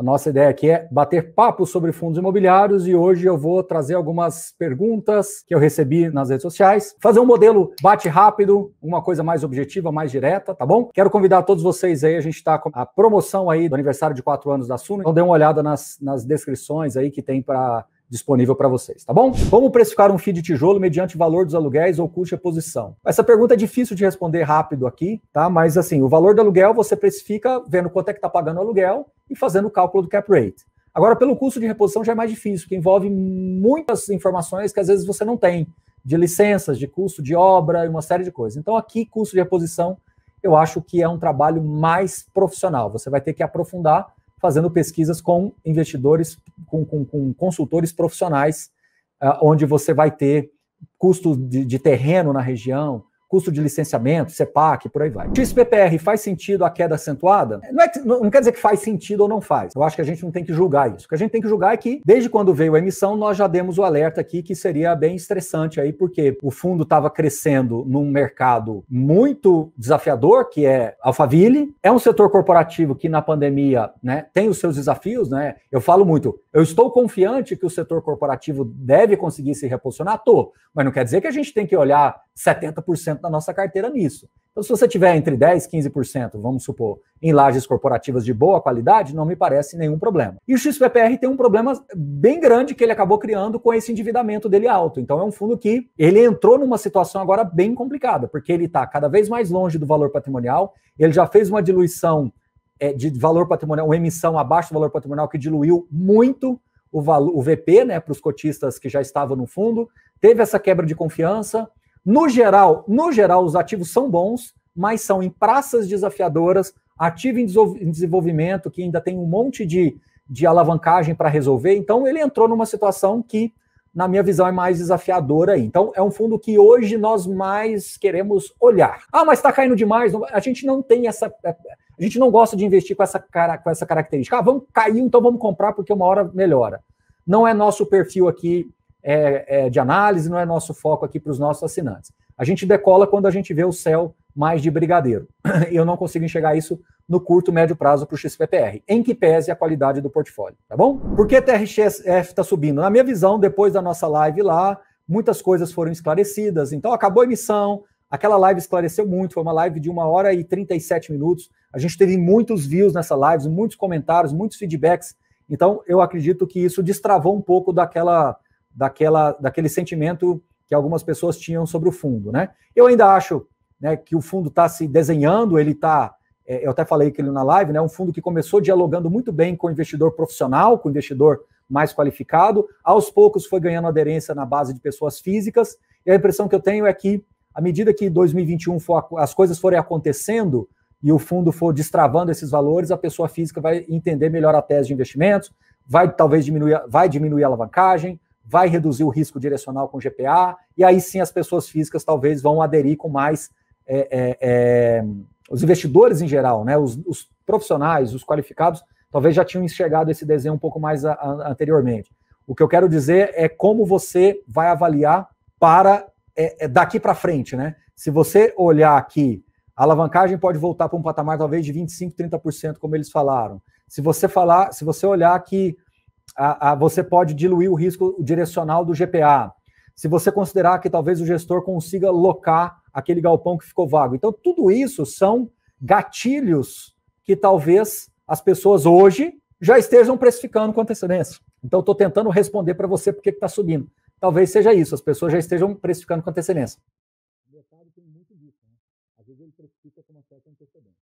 A nossa ideia aqui é bater papo sobre fundos imobiliários e hoje eu vou trazer algumas perguntas que eu recebi nas redes sociais, fazer um modelo bate rápido, uma coisa mais objetiva, mais direta, tá bom? Quero convidar todos vocês aí, a gente está com a promoção aí do aniversário de quatro anos da Suno, então dê uma olhada nas, nas descrições aí que tem para disponível para vocês, tá bom? Como precificar um FII de tijolo mediante valor dos aluguéis ou custo de reposição? Essa pergunta é difícil de responder rápido aqui, tá? Mas assim, o valor do aluguel você precifica vendo quanto é que está pagando o aluguel e fazendo o cálculo do cap rate. Agora, pelo custo de reposição já é mais difícil, que envolve muitas informações que às vezes você não tem, de licenças, de custo de obra e uma série de coisas. Então, aqui, custo de reposição, eu acho que é um trabalho mais profissional. Você vai ter que aprofundar fazendo pesquisas com investidores, com, com, com consultores profissionais, uh, onde você vai ter custos de, de terreno na região, custo de licenciamento, CEPAC, por aí vai. XPPR faz sentido a queda acentuada? Não, é, não, não quer dizer que faz sentido ou não faz. Eu acho que a gente não tem que julgar isso. O que a gente tem que julgar é que, desde quando veio a emissão, nós já demos o alerta aqui que seria bem estressante aí, porque o fundo estava crescendo num mercado muito desafiador, que é Alphaville. É um setor corporativo que, na pandemia, né, tem os seus desafios, né? Eu falo muito, eu estou confiante que o setor corporativo deve conseguir se reposicionar? Tô, mas não quer dizer que a gente tem que olhar 70% da nossa carteira nisso. Então, se você tiver entre 10% e 15%, vamos supor, em lajes corporativas de boa qualidade, não me parece nenhum problema. E o XPPR tem um problema bem grande que ele acabou criando com esse endividamento dele alto. Então, é um fundo que ele entrou numa situação agora bem complicada, porque ele está cada vez mais longe do valor patrimonial, ele já fez uma diluição é, de valor patrimonial, uma emissão abaixo do valor patrimonial que diluiu muito o, valor, o VP né, para os cotistas que já estavam no fundo, teve essa quebra de confiança, no geral, no geral, os ativos são bons, mas são em praças desafiadoras, ativo em desenvolvimento, que ainda tem um monte de, de alavancagem para resolver. Então, ele entrou numa situação que, na minha visão, é mais desafiadora. Então, é um fundo que hoje nós mais queremos olhar. Ah, mas está caindo demais. A gente não tem essa. É, a gente não gosta de investir com essa, cara, com essa característica. Ah, vamos cair, então vamos comprar, porque uma hora melhora. Não é nosso perfil aqui é, é de análise, não é nosso foco aqui para os nossos assinantes. A gente decola quando a gente vê o céu mais de brigadeiro. E eu não consigo enxergar isso no curto, médio prazo para o XPPR, em que pese a qualidade do portfólio, tá bom? Por que TRXF está subindo? Na minha visão, depois da nossa live lá, muitas coisas foram esclarecidas. Então, acabou a emissão, aquela live esclareceu muito, foi uma live de uma hora e 37 minutos. A gente teve muitos views nessa live, muitos comentários, muitos feedbacks. Então, eu acredito que isso destravou um pouco daquela daquela, daquele sentimento que algumas pessoas tinham sobre o fundo, né? Eu ainda acho né, que o fundo está se desenhando, ele está, é, eu até falei aquilo na live, né? Um fundo que começou dialogando muito bem com o investidor profissional, com o investidor mais qualificado, aos poucos foi ganhando aderência na base de pessoas físicas, e a impressão que eu tenho é que, à medida que 2021 for, as coisas forem acontecendo, e o fundo for destravando esses valores, a pessoa física vai entender melhor a tese de investimentos, vai talvez diminuir, vai diminuir a alavancagem, vai reduzir o risco direcional com GPA, e aí sim as pessoas físicas talvez vão aderir com mais. É, é, é, os investidores em geral, né, os, os, profissionais, os qualificados, talvez já tinham enxergado esse desenho um pouco mais a, a, anteriormente. O que eu quero dizer é como você vai avaliar para é, é daqui para frente, né? Se você olhar aqui, a alavancagem pode voltar para um patamar talvez de 25, 30%, como eles falaram. Se você falar, se você olhar que a, a, você pode diluir o risco direcional do GPA. Se você considerar que talvez o gestor consiga locar aquele galpão que ficou vago. Então, tudo isso são gatilhos que talvez as pessoas hoje já estejam precificando com antecedência. Então, estou tentando responder para você porque está subindo. Talvez seja isso, as pessoas já estejam precificando com antecedência. O mercado tem muito disso, né? Às vezes ele precifica com uma certa antecedência.